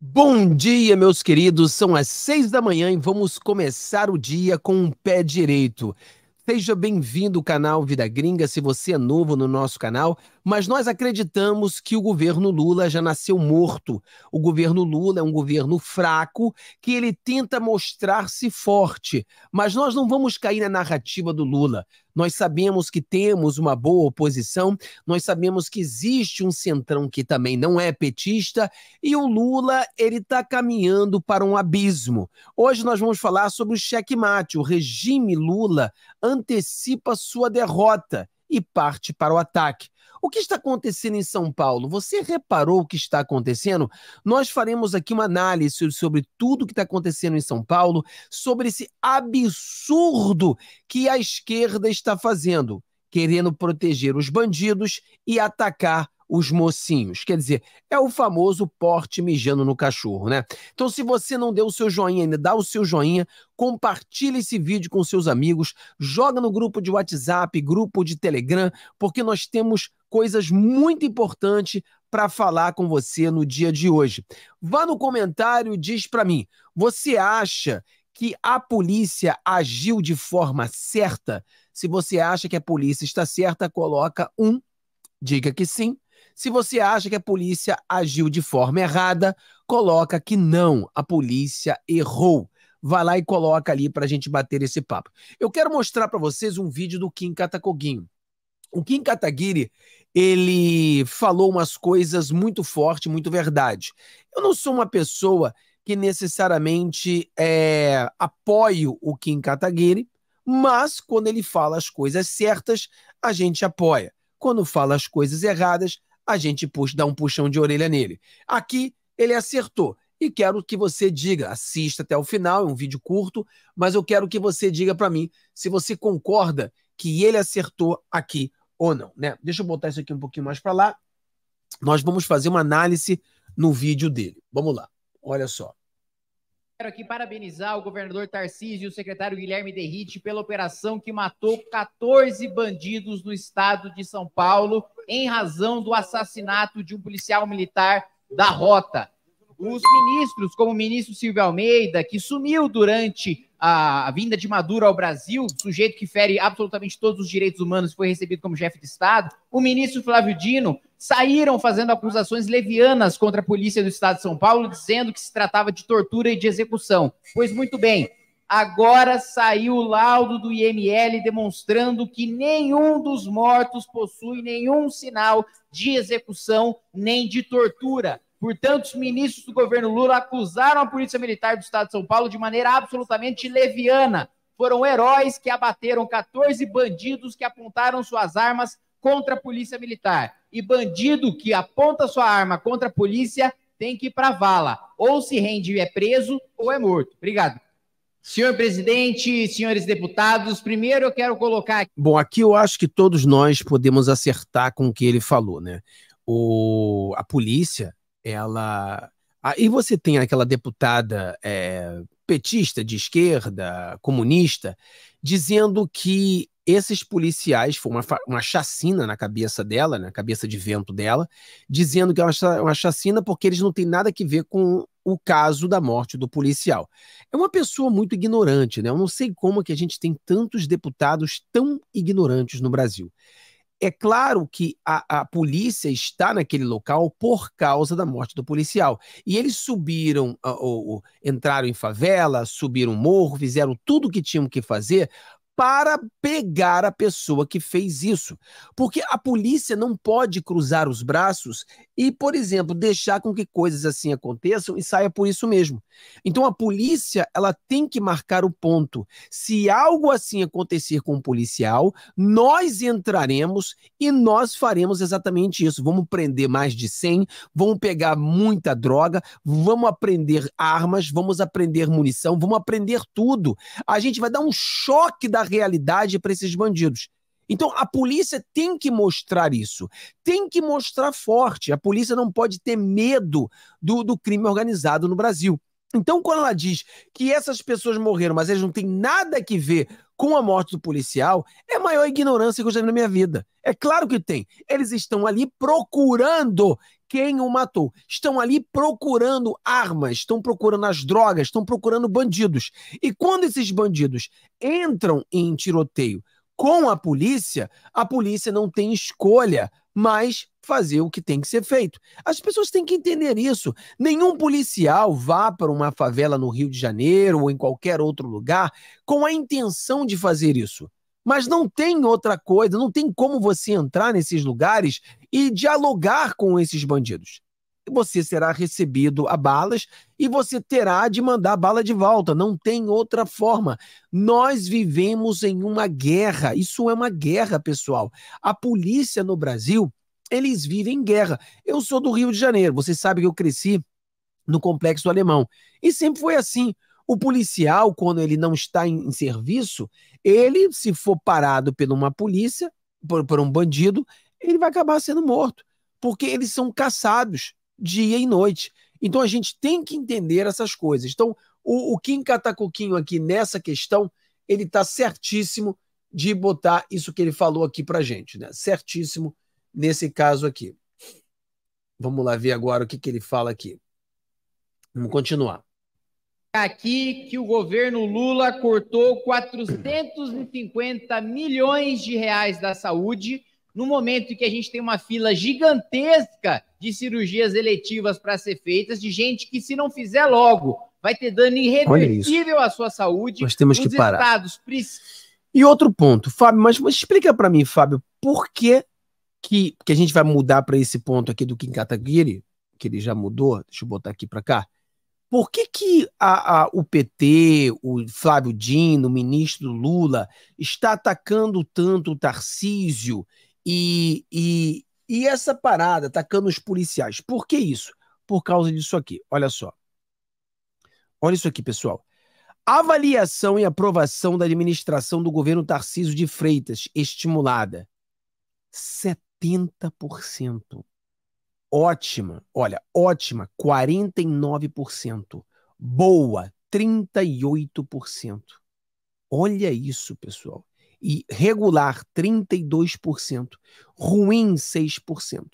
Bom dia, meus queridos. São as seis da manhã e vamos começar o dia com um pé direito. Seja bem-vindo ao canal Vida Gringa. Se você é novo no nosso canal, mas nós acreditamos que o governo Lula já nasceu morto. O governo Lula é um governo fraco que ele tenta mostrar-se forte. Mas nós não vamos cair na narrativa do Lula. Nós sabemos que temos uma boa oposição, nós sabemos que existe um centrão que também não é petista e o Lula ele está caminhando para um abismo. Hoje nós vamos falar sobre o xeque-mate. O regime Lula antecipa sua derrota e parte para o ataque. O que está acontecendo em São Paulo? Você reparou o que está acontecendo? Nós faremos aqui uma análise sobre tudo o que está acontecendo em São Paulo, sobre esse absurdo que a esquerda está fazendo, querendo proteger os bandidos e atacar os mocinhos. Quer dizer, é o famoso porte mijando no cachorro, né? Então, se você não deu o seu joinha ainda, dá o seu joinha, compartilha esse vídeo com seus amigos, joga no grupo de WhatsApp, grupo de Telegram, porque nós temos coisas muito importantes para falar com você no dia de hoje. Vá no comentário e diz para mim, você acha que a polícia agiu de forma certa? Se você acha que a polícia está certa, coloca um. Diga que sim. Se você acha que a polícia agiu de forma errada, coloca que não, a polícia errou. Vai lá e coloca ali para a gente bater esse papo. Eu quero mostrar para vocês um vídeo do Kim Katakoguinho. O Kim Kataguiri, ele falou umas coisas muito forte, muito verdade. Eu não sou uma pessoa que necessariamente é, apoio o Kim Kataguiri, mas quando ele fala as coisas certas, a gente apoia. Quando fala as coisas erradas, a gente puxa, dá um puxão de orelha nele. Aqui ele acertou. E quero que você diga, assista até o final, é um vídeo curto, mas eu quero que você diga para mim se você concorda que ele acertou aqui ou não, né? Deixa eu botar isso aqui um pouquinho mais para lá. Nós vamos fazer uma análise no vídeo dele. Vamos lá. Olha só. Quero aqui parabenizar o governador Tarcísio e o secretário Guilherme Derrite pela operação que matou 14 bandidos no estado de São Paulo em razão do assassinato de um policial militar da Rota. Os ministros, como o ministro Silvio Almeida, que sumiu durante a vinda de Maduro ao Brasil, sujeito que fere absolutamente todos os direitos humanos, foi recebido como chefe de Estado. O ministro Flávio Dino, saíram fazendo acusações levianas contra a polícia do estado de São Paulo, dizendo que se tratava de tortura e de execução. Pois muito bem, agora saiu o laudo do IML demonstrando que nenhum dos mortos possui nenhum sinal de execução nem de tortura. Portanto, os ministros do governo Lula acusaram a Polícia Militar do Estado de São Paulo de maneira absolutamente leviana. Foram heróis que abateram 14 bandidos que apontaram suas armas contra a polícia militar. E bandido que aponta sua arma contra a polícia tem que ir para vala. Ou se rende e é preso, ou é morto. Obrigado. Senhor presidente, senhores deputados, primeiro eu quero colocar. Bom, aqui eu acho que todos nós podemos acertar com o que ele falou, né? O... A polícia, ela. Aí você tem aquela deputada é, petista, de esquerda, comunista, dizendo que esses policiais, foi uma, uma chacina na cabeça dela, na né, cabeça de vento dela, dizendo que é uma, chacina porque eles não têm nada que ver com o caso da morte do policial. É uma pessoa muito ignorante, né? Eu não sei como que a gente tem tantos deputados tão ignorantes no Brasil. É claro que a, a, polícia está naquele local por causa da morte do policial. E eles subiram, ou, ah, ou, entraram em favela, subiram morro, fizeram tudo o que tinham que fazer para pegar a pessoa que fez isso. Porque a polícia não pode cruzar os braços e, por exemplo, deixar com que coisas assim aconteçam e saia por isso mesmo. Então a polícia, ela tem que marcar o ponto. Se algo assim acontecer com o um policial, nós entraremos e nós faremos exatamente isso. Vamos prender mais de 100, vamos pegar muita droga, vamos aprender armas, vamos aprender munição, vamos aprender tudo. A gente vai dar um choque da realidade para esses bandidos. Então a polícia tem que mostrar isso, tem que mostrar forte. A polícia não pode ter medo do, do crime organizado no Brasil. Então, quando ela diz que essas pessoas morreram, mas eles não têm nada que ver com a morte do policial, é a maior ignorância que eu já vi na minha vida. É claro que tem. Eles estão ali procurando quem o matou. Estão ali procurando armas, estão procurando as drogas, estão procurando bandidos. E quando esses bandidos entram em tiroteio com a polícia, a polícia não tem escolha mas fazer o que tem que ser feito. As pessoas têm que entender isso. Nenhum policial vá para uma favela no Rio de Janeiro ou em qualquer outro lugar com a intenção de fazer isso. Mas não tem outra coisa, não tem como você entrar nesses lugares e dialogar com esses bandidos. Você será recebido a balas e você terá de mandar a bala de volta. Não tem outra forma. Nós vivemos em uma guerra. Isso é uma guerra, pessoal. A polícia no Brasil, eles vivem em guerra. Eu sou do Rio de Janeiro. Você sabe que eu cresci no complexo alemão. E sempre foi assim. O policial, quando ele não está em, em serviço, ele, se for parado por uma polícia, por, por um bandido, ele vai acabar sendo morto, porque eles são caçados dia e noite. Então a gente tem que entender essas coisas. Então, o, o Kim Catacuquinho aqui nessa questão, ele está certíssimo de botar isso que ele falou aqui para gente, né? Certíssimo nesse caso aqui. Vamos lá ver agora o que, que ele fala aqui. Vamos continuar. Tá aqui que o governo Lula cortou 450 milhões de reais da saúde, no momento em que a gente tem uma fila gigantesca de cirurgias eletivas para ser feitas, de gente que, se não fizer logo, vai ter dano irreversível à sua saúde. Nós temos Os que parar. Estados... E outro ponto, Fábio, mas, mas explica para mim, Fábio, por que, que, que a gente vai mudar para esse ponto aqui do Kim Kataguiri, que ele já mudou, deixa eu botar aqui para cá, por que, que a, a, o PT, o Flávio Dino, o ministro Lula, está atacando tanto o Tarcísio e, e, e essa parada, atacando os policiais? Por que isso? Por causa disso aqui. Olha só. Olha isso aqui, pessoal. Avaliação e aprovação da administração do governo Tarcísio de Freitas estimulada. 70%. Ótima, olha, ótima, 49%. Boa, 38%. Olha isso, pessoal. E regular, 32%. Ruim, 6%.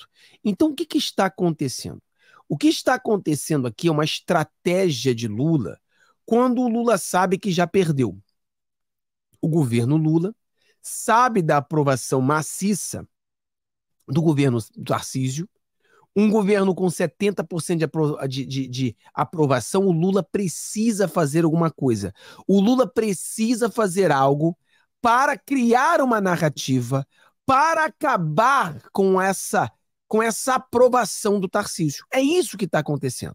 Então, o que, que está acontecendo? O que está acontecendo aqui é uma estratégia de Lula quando o Lula sabe que já perdeu. O governo Lula sabe da aprovação maciça do governo Tarcísio, um governo com 70% de, de, de aprovação, o Lula precisa fazer alguma coisa. O Lula precisa fazer algo para criar uma narrativa, para acabar com essa com essa aprovação do Tarcísio. É isso que está acontecendo.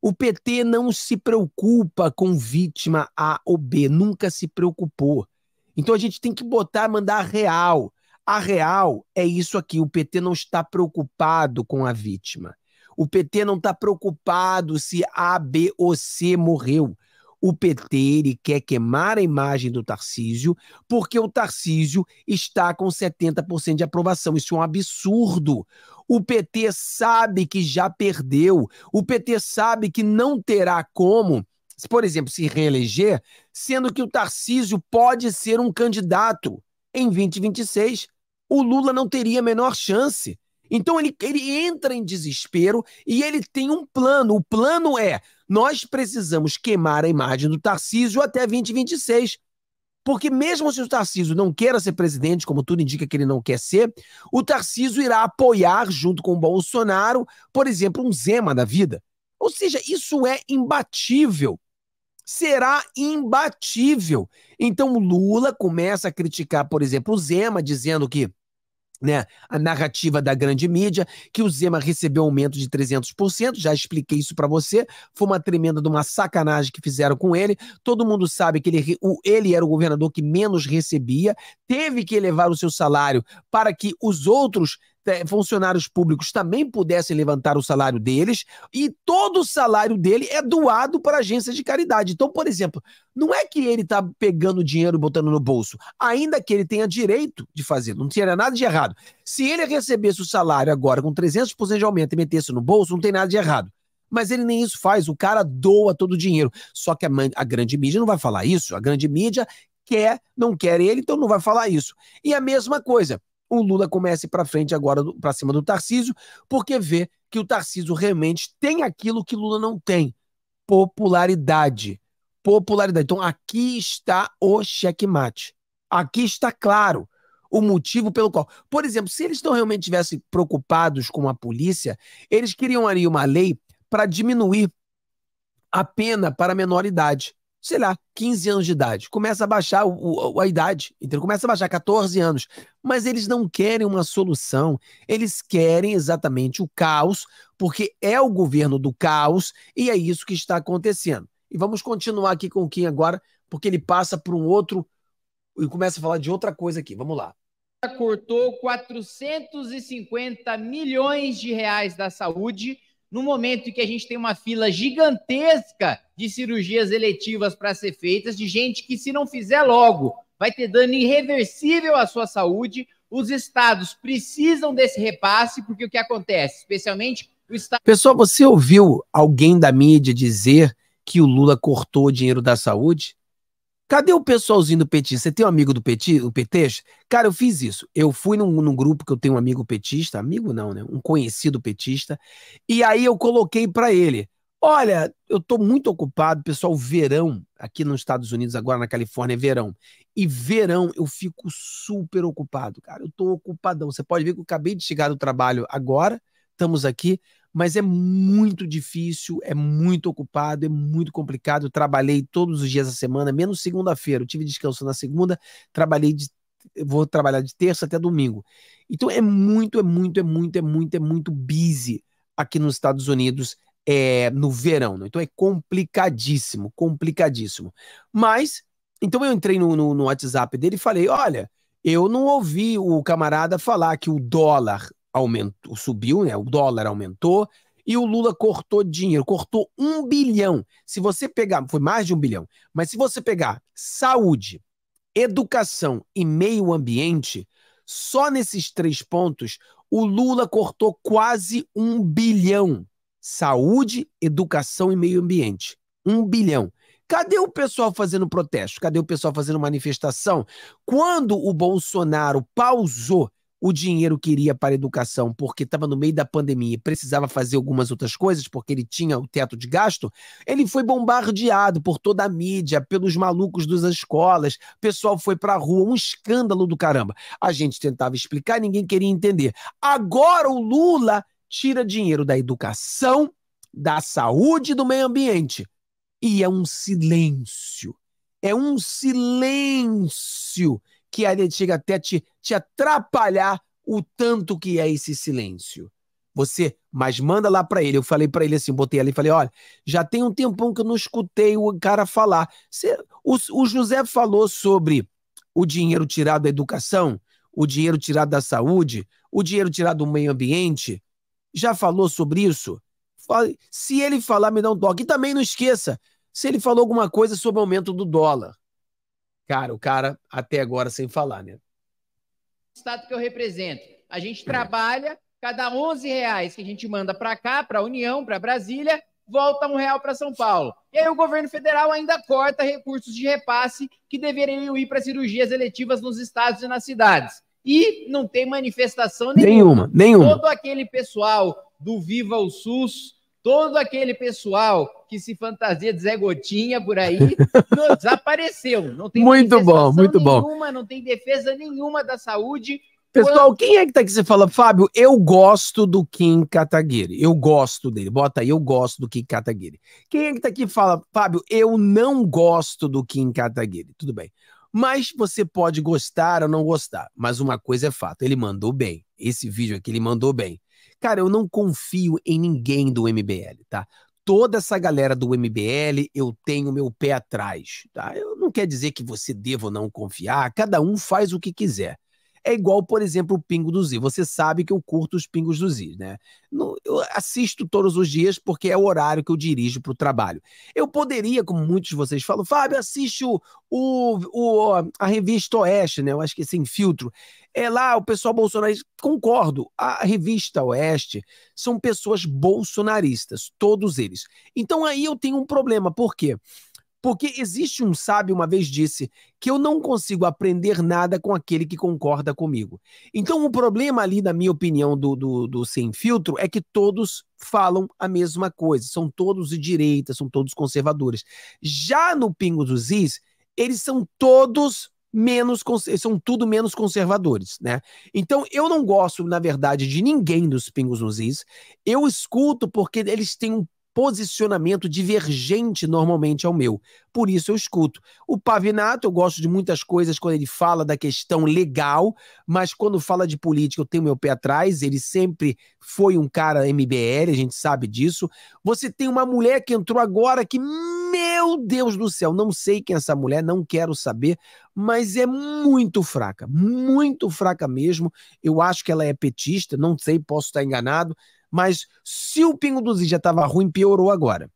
O PT não se preocupa com vítima A ou B, nunca se preocupou. Então a gente tem que botar, mandar real. A real é isso aqui: o PT não está preocupado com a vítima. O PT não está preocupado se A, B ou C morreu. O PT ele quer queimar a imagem do Tarcísio, porque o Tarcísio está com 70% de aprovação. Isso é um absurdo. O PT sabe que já perdeu. O PT sabe que não terá como, por exemplo, se reeleger, sendo que o Tarcísio pode ser um candidato em 2026 o Lula não teria a menor chance. Então ele, ele entra em desespero e ele tem um plano. O plano é: nós precisamos queimar a imagem do Tarcísio até 2026. Porque mesmo se o Tarcísio não queira ser presidente, como tudo indica que ele não quer ser, o Tarcísio irá apoiar, junto com o Bolsonaro, por exemplo, um Zema da vida. Ou seja, isso é imbatível será imbatível. Então Lula começa a criticar, por exemplo, o Zema, dizendo que né, a narrativa da grande mídia, que o Zema recebeu aumento de 300%, já expliquei isso para você, foi uma tremenda de uma sacanagem que fizeram com ele, todo mundo sabe que ele, o, ele era o governador que menos recebia, teve que elevar o seu salário para que os outros é, funcionários públicos também pudessem levantar o salário deles, e todo o salário dele é doado para agências de caridade. Então, por exemplo, não é que ele está pegando dinheiro e botando no bolso, ainda que ele tenha direito de fazer, não tinha nada de errado. Se ele recebesse o salário agora com 300% de aumento e metesse no bolso, não tem nada de errado. Mas ele nem isso faz, o cara doa todo o dinheiro. Só que a, a grande mídia não vai falar isso, a grande mídia quer, não quer ele, então não vai falar isso. E a mesma coisa, o Lula comece para frente agora para cima do Tarcísio, porque vê que o Tarcísio realmente tem aquilo que Lula não tem: popularidade. Popularidade. Então aqui está o checkmate. Aqui está claro o motivo pelo qual. Por exemplo, se eles não realmente estivessem preocupados com a polícia, eles queriam ali uma lei para diminuir a pena para a menor idade sei lá, 15 anos de idade. Começa a baixar o, a idade, então começa a baixar 14 anos. Mas eles não querem uma solução, eles querem exatamente o caos, porque é o governo do caos e é isso que está acontecendo. E vamos continuar aqui com o Kim agora, porque ele passa para um outro e começa a falar de outra coisa aqui. Vamos lá. Cortou 450 milhões de reais da saúde no momento em que a gente tem uma fila gigantesca de cirurgias eletivas para ser feitas, de gente que, se não fizer logo, vai ter dano irreversível à sua saúde. Os estados precisam desse repasse, porque o que acontece? Especialmente o estado. Pessoal, você ouviu alguém da mídia dizer que o Lula cortou o dinheiro da saúde? Cadê o pessoalzinho do petista? Você tem um amigo do peti, o petista? Cara, eu fiz isso. Eu fui num, num, grupo que eu tenho um amigo petista, amigo não, né? Um conhecido petista. E aí eu coloquei para ele: Olha, eu tô muito ocupado, pessoal. Verão, aqui nos Estados Unidos, agora na Califórnia, é verão. E verão eu fico super ocupado, cara. Eu tô ocupadão. Você pode ver que eu acabei de chegar do trabalho agora, estamos aqui, mas é muito difícil, é muito ocupado, é muito complicado. Eu trabalhei todos os dias da semana, menos segunda-feira. Eu tive descanso na segunda, trabalhei de vou trabalhar de terça até domingo. Então é muito, é muito, é muito, é muito, é muito busy aqui nos Estados Unidos é, no verão. Né? Então é complicadíssimo, complicadíssimo. Mas, então eu entrei no, no, no WhatsApp dele e falei: olha, eu não ouvi o camarada falar que o dólar aumentou, subiu, né? O dólar aumentou e o Lula cortou dinheiro, cortou um bilhão. Se você pegar, foi mais de um bilhão, mas se você pegar saúde, educação e meio ambiente, só nesses três pontos o Lula cortou quase um bilhão. Saúde, educação e meio ambiente. Um bilhão. Cadê o pessoal fazendo protesto? Cadê o pessoal fazendo manifestação? Quando o Bolsonaro pausou o dinheiro que iria para a educação, porque estava no meio da pandemia e precisava fazer algumas outras coisas, porque ele tinha o teto de gasto, ele foi bombardeado por toda a mídia, pelos malucos das escolas, o pessoal foi para a rua, um escândalo do caramba. A gente tentava explicar, ninguém queria entender. Agora o Lula tira dinheiro da educação, da saúde e do meio ambiente. E é um silêncio. É um silêncio que ele chega até te, te atrapalhar o tanto que é esse silêncio. Você, mas manda lá para ele. Eu falei para ele assim, botei ali e falei: olha, já tem um tempão que eu não escutei o cara falar. Você, o, o José falou sobre o dinheiro tirado da educação, o dinheiro tirado da saúde, o dinheiro tirado do meio ambiente. Já falou sobre isso? Se ele falar, me dá um toque. E também não esqueça, se ele falou alguma coisa sobre o aumento do dólar. Cara, o cara até agora sem falar, né? Estado que eu represento. A gente hum. trabalha, cada 11 reais que a gente manda para cá, para a União, para Brasília, volta um real para São Paulo. E aí o governo federal ainda corta recursos de repasse que deveriam ir para cirurgias eletivas nos estados e nas cidades. E não tem manifestação nenhuma. Nenhuma, nenhuma. Todo aquele pessoal do Viva o SUS, todo aquele pessoal que se fantasia de Zé Gotinha por aí, desapareceu Não tem muito bom, muito nenhuma, bom. Não tem defesa nenhuma da saúde. Pessoal, quem é que tá aqui? Você fala, Fábio, eu gosto do Kim Kataguiri. Eu gosto dele. Bota aí, eu gosto do Kim Kataguiri. Quem é que tá aqui e fala, Fábio, eu não gosto do Kim Kataguiri? Tudo bem. Mas você pode gostar ou não gostar. Mas uma coisa é fato, ele mandou bem. Esse vídeo aqui ele mandou bem. Cara, eu não confio em ninguém do MBL, tá? toda essa galera do MBL, eu tenho meu pé atrás, tá? Eu não quer dizer que você deva ou não confiar, cada um faz o que quiser. É igual, por exemplo, o Pingo dos Z. Você sabe que eu curto os Pingos dos Z, né? Eu assisto todos os dias porque é o horário que eu dirijo para o trabalho. Eu poderia, como muitos de vocês falam, Fábio, assiste o, o, a revista Oeste, né? Eu acho que é sem filtro. É lá, o pessoal bolsonarista. Concordo, a revista Oeste são pessoas bolsonaristas, todos eles. Então aí eu tenho um problema, por quê? Porque existe um sábio uma vez disse que eu não consigo aprender nada com aquele que concorda comigo. Então, o problema ali, na minha opinião, do, do, do sem filtro é que todos falam a mesma coisa. São todos de direita, são todos conservadores. Já no Pingo dos Is, eles são todos menos são tudo menos conservadores, né? Então eu não gosto, na verdade, de ninguém dos pingos nos is. Eu escuto porque eles têm um posicionamento divergente normalmente ao meu. Por isso eu escuto. O Pavinato, eu gosto de muitas coisas quando ele fala da questão legal, mas quando fala de política eu tenho meu pé atrás. Ele sempre foi um cara MBL, a gente sabe disso. Você tem uma mulher que entrou agora que, meu Deus do céu, não sei quem é essa mulher, não quero saber, mas é muito fraca, muito fraca mesmo. Eu acho que ela é petista, não sei, posso estar enganado, mas se o Pingo do Z já estava ruim, piorou agora.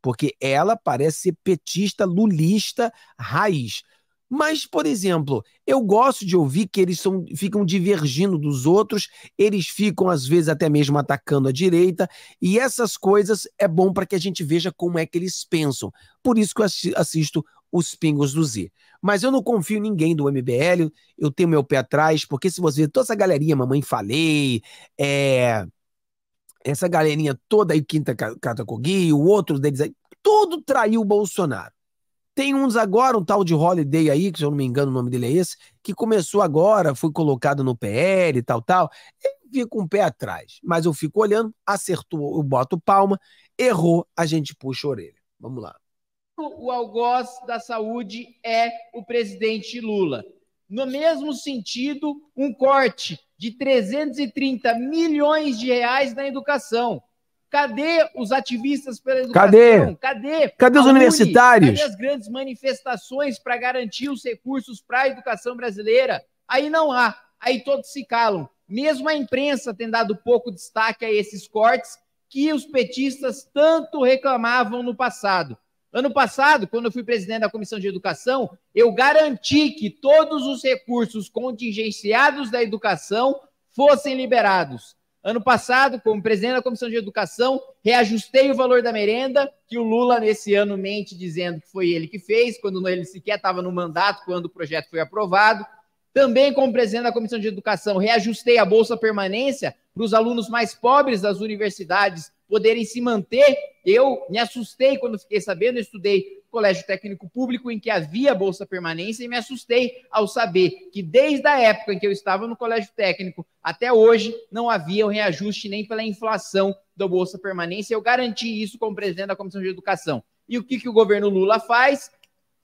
Porque ela parece ser petista, lulista, raiz. Mas, por exemplo, eu gosto de ouvir que eles são, ficam divergindo dos outros, eles ficam, às vezes, até mesmo atacando a direita, e essas coisas é bom para que a gente veja como é que eles pensam. Por isso que eu assisto os pingos do Z. Mas eu não confio em ninguém do MBL, eu tenho meu pé atrás, porque se você toda essa galeria, mamãe falei, é, essa galerinha toda aí, Quinta Catacogui, o outro deles aí, todo traiu o Bolsonaro. Tem uns agora, um tal de Holiday aí, que se eu não me engano o nome dele é esse, que começou agora, foi colocado no PL e tal, tal. Eu fico um pé atrás, mas eu fico olhando, acertou, eu boto palma, errou, a gente puxa a orelha. Vamos lá. O algoz da saúde é o presidente Lula no mesmo sentido, um corte de 330 milhões de reais na educação. Cadê os ativistas pela educação? Cadê? Cadê, Cadê os universitários? Cadê as grandes manifestações para garantir os recursos para a educação brasileira? Aí não há, aí todos se calam. Mesmo a imprensa tem dado pouco destaque a esses cortes que os petistas tanto reclamavam no passado. Ano passado, quando eu fui presidente da Comissão de Educação, eu garanti que todos os recursos contingenciados da educação fossem liberados. Ano passado, como presidente da Comissão de Educação, reajustei o valor da merenda, que o Lula, nesse ano, mente dizendo que foi ele que fez, quando ele sequer estava no mandato, quando o projeto foi aprovado. Também, como presidente da Comissão de Educação, reajustei a Bolsa Permanência para os alunos mais pobres das universidades poderem se manter. Eu me assustei quando fiquei sabendo, eu estudei colégio técnico público em que havia bolsa permanência e me assustei ao saber que desde a época em que eu estava no colégio técnico até hoje não havia o reajuste nem pela inflação da bolsa permanência. Eu garanti isso como presidente da Comissão de Educação. E o que, que o governo Lula faz?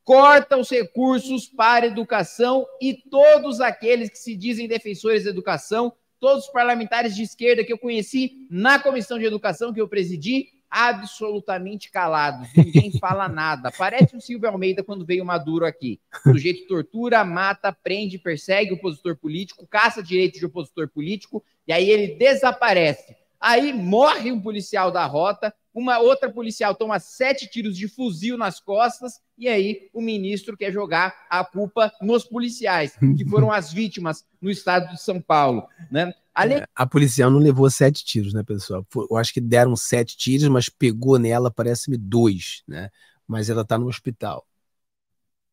corta os recursos para educação e todos aqueles que se dizem defensores da educação todos os parlamentares de esquerda que eu conheci na comissão de educação que eu presidi, absolutamente calados, ninguém fala nada. Parece o Silvio Almeida quando veio Maduro aqui. O sujeito tortura, mata, prende, persegue o opositor político, caça direitos de opositor político, e aí ele desaparece. Aí morre um policial da rota, uma outra policial toma sete tiros de fuzil nas costas e aí o ministro quer jogar a culpa nos policiais, que foram as vítimas no estado de São Paulo. Né? Ale... É, a policial não levou sete tiros, né, pessoal? Eu acho que deram sete tiros, mas pegou nela, parece-me, dois, né? Mas ela está no hospital.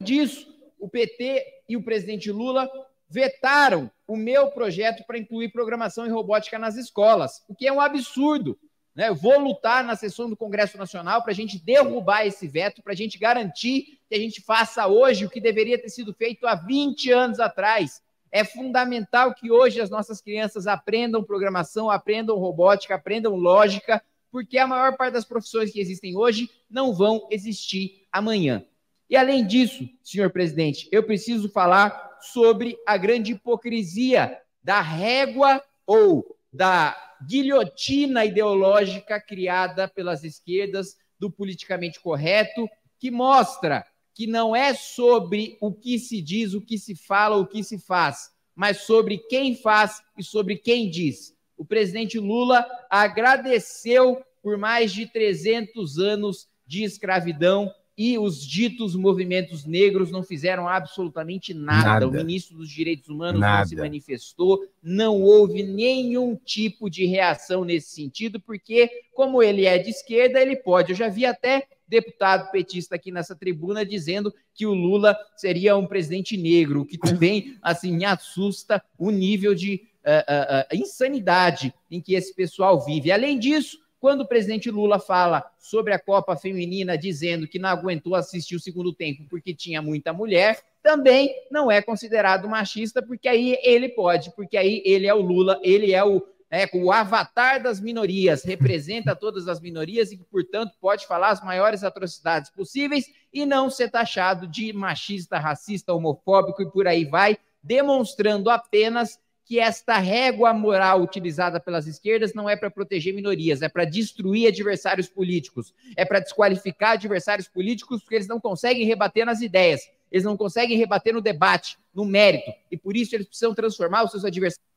Disso, o PT e o presidente Lula vetaram o meu projeto para incluir programação e robótica nas escolas, o que é um absurdo né? Eu vou lutar na sessão do Congresso Nacional para a gente derrubar esse veto, para a gente garantir que a gente faça hoje o que deveria ter sido feito há 20 anos atrás. É fundamental que hoje as nossas crianças aprendam programação, aprendam robótica, aprendam lógica, porque a maior parte das profissões que existem hoje não vão existir amanhã. E além disso, senhor presidente, eu preciso falar sobre a grande hipocrisia da régua ou da guilhotina ideológica criada pelas esquerdas do politicamente correto, que mostra que não é sobre o que se diz, o que se fala, o que se faz, mas sobre quem faz e sobre quem diz. O presidente Lula agradeceu por mais de 300 anos de escravidão e os ditos movimentos negros não fizeram absolutamente nada. nada. O ministro dos Direitos Humanos nada. não se manifestou, não houve nenhum tipo de reação nesse sentido, porque, como ele é de esquerda, ele pode. Eu já vi até deputado petista aqui nessa tribuna dizendo que o Lula seria um presidente negro, o que também assim me assusta o nível de uh, uh, uh, insanidade em que esse pessoal vive. Além disso, quando o presidente Lula fala sobre a Copa Feminina, dizendo que não aguentou assistir o segundo tempo porque tinha muita mulher, também não é considerado machista, porque aí ele pode, porque aí ele é o Lula, ele é o, é, o avatar das minorias, representa todas as minorias e, portanto, pode falar as maiores atrocidades possíveis e não ser taxado de machista, racista, homofóbico e por aí vai, demonstrando apenas que esta régua moral utilizada pelas esquerdas não é para proteger minorias, é para destruir adversários políticos, é para desqualificar adversários políticos porque eles não conseguem rebater nas ideias, eles não conseguem rebater no debate, no mérito, e por isso eles precisam transformar os seus adversários.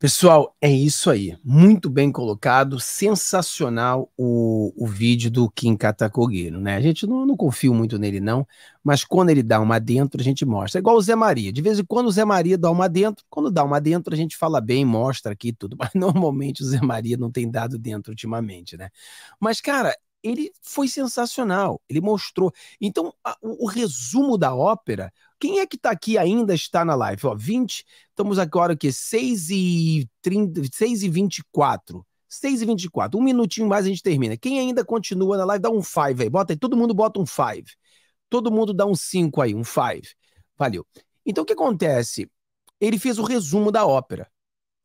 Pessoal, é isso aí. Muito bem colocado, sensacional o, o vídeo do Kim Katakogueiro, né? A gente não, não confio muito nele, não, mas quando ele dá uma dentro, a gente mostra. É igual o Zé Maria. De vez em quando o Zé Maria dá uma dentro, quando dá uma dentro, a gente fala bem, mostra aqui tudo. Mas normalmente o Zé Maria não tem dado dentro ultimamente, né? Mas, cara, ele foi sensacional, ele mostrou. Então, a, o, o, resumo da ópera, quem é que está aqui ainda está na live? Ó, 20, estamos agora aqui, 6 e, 30, 6 e 24. 6 e 24, um minutinho mais a gente termina. Quem ainda continua na live, dá um 5 aí, bota aí, todo mundo bota um 5. Todo mundo dá um 5 aí, um 5. Valeu. Então, o que acontece? Ele fez o resumo da ópera.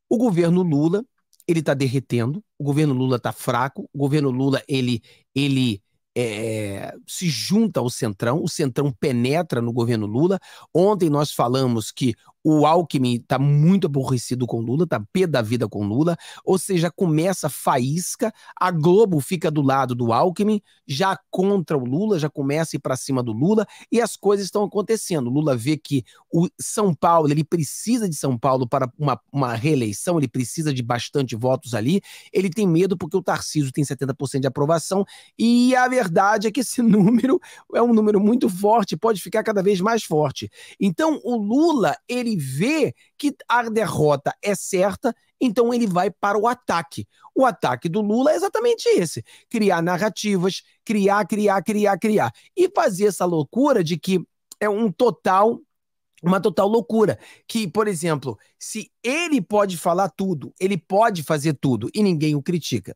O governo Lula ele está derretendo, o governo Lula está fraco, o governo Lula ele, ele é, se junta ao Centrão, o Centrão penetra no governo Lula. Ontem nós falamos que o Alckmin está muito aborrecido com Lula, está pé da vida com Lula, ou seja, começa faísca, a Globo fica do lado do Alckmin, já contra o Lula, já começa a ir para cima do Lula, e as coisas estão acontecendo. Lula vê que o São Paulo, ele precisa de São Paulo para uma, uma reeleição, ele precisa de bastante votos ali, ele tem medo porque o Tarcísio tem 70% de aprovação, e a verdade é que esse número é um número muito forte, pode ficar cada vez mais forte. Então, o Lula, ele vê que a derrota é certa, então ele vai para o ataque. O ataque do Lula é exatamente esse: criar narrativas, criar, criar, criar, criar. E fazer essa loucura de que é um total uma total loucura. Que, por exemplo, se ele pode falar tudo, ele pode fazer tudo e ninguém o critica.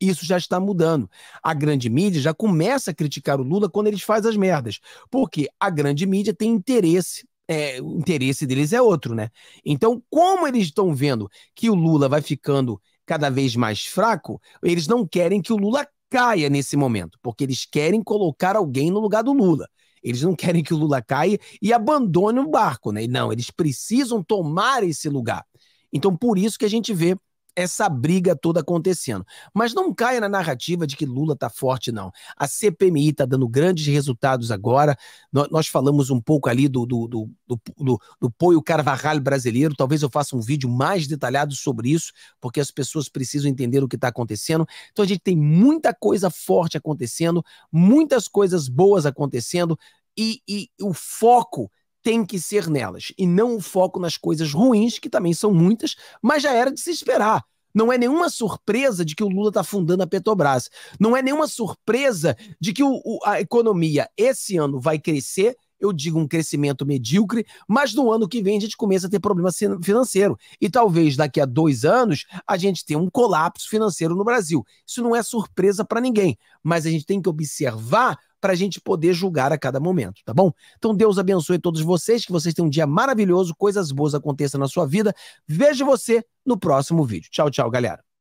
Isso já está mudando. A grande mídia já começa a criticar o Lula quando ele faz as merdas. Porque a grande mídia tem interesse é, o interesse deles é outro, né? Então, como eles estão vendo que o Lula vai ficando cada vez mais fraco, eles não querem que o Lula caia nesse momento, porque eles querem colocar alguém no lugar do Lula. Eles não querem que o Lula caia e abandone o barco, né? Não, eles precisam tomar esse lugar. Então, por isso que a gente vê essa briga toda acontecendo. Mas não caia na narrativa de que Lula tá forte, não. A CPMI está dando grandes resultados agora. Nós, falamos um pouco ali do, do, do, do, do Poio Carvajal brasileiro. Talvez eu faça um vídeo mais detalhado sobre isso, porque as pessoas precisam entender o que está acontecendo. Então a gente tem muita coisa forte acontecendo, muitas coisas boas acontecendo, e, e o foco tem que ser nelas e não o foco nas coisas ruins, que também são muitas, mas já era de se esperar. Não é nenhuma surpresa de que o Lula está fundando a Petrobras. Não é nenhuma surpresa de que o, o, a economia esse ano vai crescer. Eu digo um crescimento medíocre, mas no ano que vem a gente começa a ter problema financeiro. E talvez daqui a dois anos a gente tenha um colapso financeiro no Brasil. Isso não é surpresa para ninguém, mas a gente tem que observar para a gente poder julgar a cada momento, tá bom? Então Deus abençoe todos vocês, que vocês tenham um dia maravilhoso, coisas boas aconteçam na sua vida. Vejo você no próximo vídeo. Tchau, tchau, galera.